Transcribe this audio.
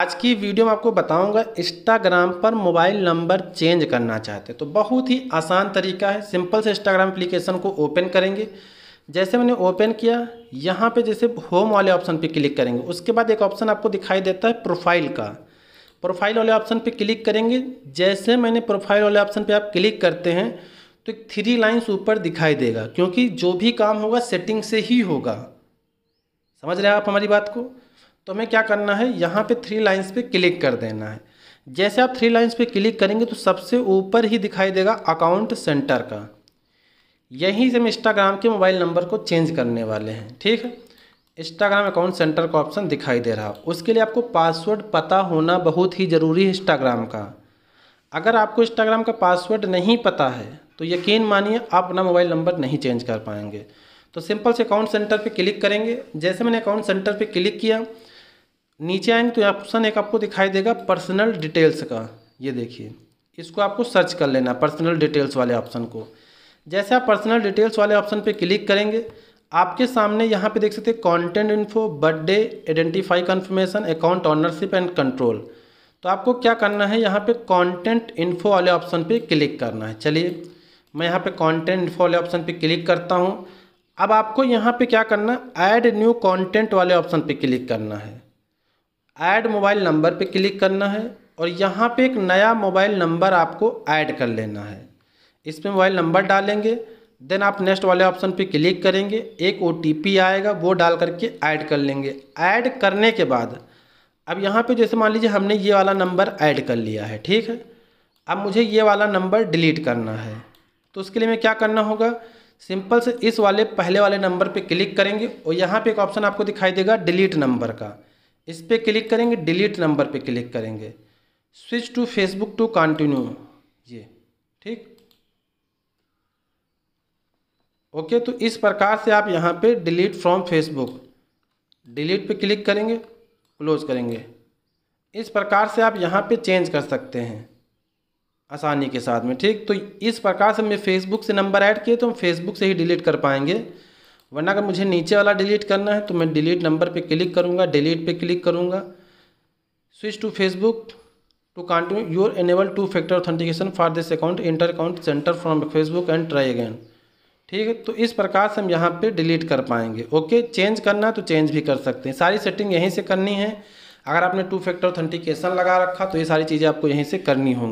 आज की वीडियो में आपको बताऊंगा इंस्टाग्राम पर मोबाइल नंबर चेंज करना चाहते हैं तो बहुत ही आसान तरीका है सिंपल से इंस्टाग्राम एप्लीकेशन को ओपन करेंगे जैसे मैंने ओपन किया यहाँ पे जैसे होम वाले ऑप्शन पे क्लिक करेंगे उसके बाद एक ऑप्शन आपको दिखाई देता है प्रोफाइल का प्रोफाइल वाले ऑप्शन पर क्लिक करेंगे जैसे मैंने प्रोफाइल वाले ऑप्शन पर आप क्लिक करते हैं तो एक थ्री लाइन्स ऊपर दिखाई देगा क्योंकि जो भी काम होगा सेटिंग से ही होगा समझ रहे हैं आप हमारी बात को तो हमें क्या करना है यहाँ पे थ्री लाइंस पे क्लिक कर देना है जैसे आप थ्री लाइंस पे क्लिक करेंगे तो सबसे ऊपर ही दिखाई देगा अकाउंट सेंटर का यहीं से हम इंस्टाग्राम के मोबाइल नंबर को चेंज करने वाले हैं ठीक है इंस्टाग्राम अकाउंट सेंटर का ऑप्शन दिखाई दे रहा उसके लिए आपको पासवर्ड पता होना बहुत ही ज़रूरी है इंस्टाग्राम का अगर आपको इंस्टाग्राम का पासवर्ड नहीं पता है तो यकीन मानिए आप अपना मोबाइल नंबर नहीं चेंज कर पाएंगे तो सिंपल से अकाउंट सेंटर पे क्लिक करेंगे जैसे मैंने अकाउंट सेंटर पे क्लिक किया नीचे आएंगे तो ऑप्शन एक आपको दिखाई देगा पर्सनल डिटेल्स का ये देखिए इसको आपको सर्च कर लेना है पर्सनल डिटेल्स वाले ऑप्शन को जैसे आप पर्सनल डिटेल्स वाले ऑप्शन पे क्लिक करेंगे आपके सामने यहाँ पे देख सकते हैं content info birthday identify confirmation account ownership and control तो आपको क्या करना है यहाँ पे कंटेंट इन्फो वाले ऑप्शन पे क्लिक करना है चलिए मैं यहाँ पे कंटेंट इन्फो वाले ऑप्शन पे क्लिक करता हूँ अब आपको यहाँ पे क्या करना है ऐड न्यू कॉन्टेंट वाले ऑप्शन पे क्लिक करना है ऐड मोबाइल नंबर पे क्लिक करना है और यहाँ पे एक नया मोबाइल नंबर आपको ऐड कर लेना है इस पर मोबाइल नंबर डालेंगे देन आप नेक्स्ट वाले ऑप्शन पे क्लिक करेंगे एक ओ आएगा वो डाल करके ऐड कर लेंगे ऐड करने के बाद अब यहाँ पे जैसे मान लीजिए हमने ये वाला नंबर ऐड कर लिया है ठीक है अब मुझे ये वाला नंबर डिलीट करना है तो उसके लिए मैं क्या करना होगा सिंपल से इस वाले पहले वाले नंबर पे क्लिक करेंगे और यहाँ पे एक ऑप्शन आपको दिखाई देगा डिलीट नंबर का इस पर क्लिक करेंगे डिलीट नंबर पे क्लिक करेंगे switch to Facebook to continue ये ठीक ओके तो इस प्रकार से आप यहाँ पे डिलीट फ्रॉम फेसबुक डिलीट पे क्लिक करेंगे क्लोज करेंगे इस प्रकार से आप यहाँ पे चेंज कर सकते हैं आसानी के साथ में ठीक तो इस प्रकार से हमने फेसबुक से नंबर ऐड किए तो हम फेसबुक से ही डिलीट कर पाएंगे वरना अगर मुझे नीचे वाला डिलीट करना है तो मैं डिलीट नंबर पे क्लिक करूँगा डिलीट पे क्लिक करूँगा switch to Facebook to continue your enable two factor authentication for this account enter account centre from Facebook and try again ठीक है तो इस प्रकार से हम यहाँ पे डिलीट कर पाएंगे ओके चेंज करना है तो चेंज भी कर सकते हैं सारी सेटिंग यहीं से करनी है अगर आपने टू फैक्टर ऑथेंटिकेशन लगा रखा तो ये सारी चीज़ें आपको यहीं से करनी होंगी